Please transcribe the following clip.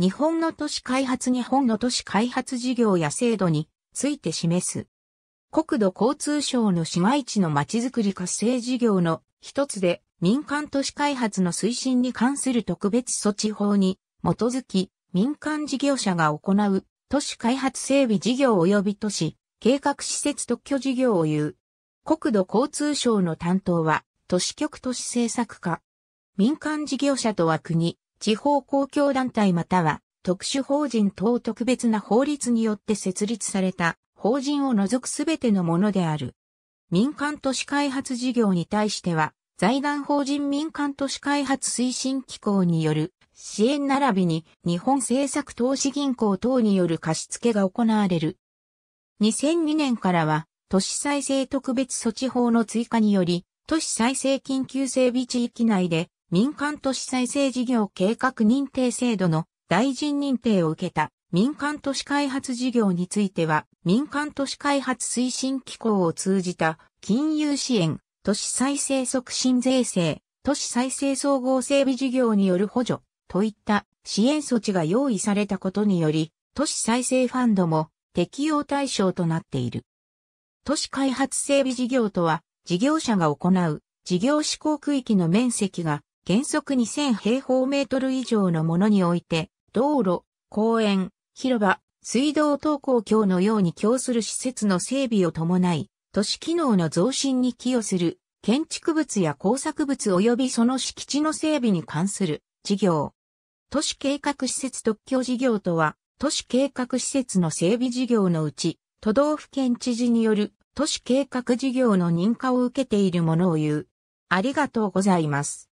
日本の都市開発日本の都市開発事業や制度について示す。国土交通省の市街地のまちづくり活性事業の一つで民間都市開発の推進に関する特別措置法に基づき民間事業者が行う都市開発整備事業及び都市計画施設特許事業を言う。国土交通省の担当は都市局都市政策課。民間事業者とは国、地方公共団体または特殊法人等特別な法律によって設立された法人を除くすべてのものである。民間都市開発事業に対しては、財団法人民間都市開発推進機構による支援並びに日本政策投資銀行等による貸付が行われる。2002年からは都市再生特別措置法の追加により都市再生緊急整備地域内で民間都市再生事業計画認定制度の大臣認定を受けた民間都市開発事業については、民間都市開発推進機構を通じた金融支援、都市再生促進税制、都市再生総合整備事業による補助といった支援措置が用意されたことにより、都市再生ファンドも適用対象となっている。都市開発整備事業とは、事業者が行う事業施行区域の面積が原則2000平方メートル以上のものにおいて、道路、公園、広場、水道等公共のように供する施設の整備を伴い、都市機能の増進に寄与する、建築物や工作物及びその敷地の整備に関する事業。都市計画施設特許事業とは、都市計画施設の整備事業のうち、都道府県知事による都市計画事業の認可を受けているものを言う。ありがとうございます。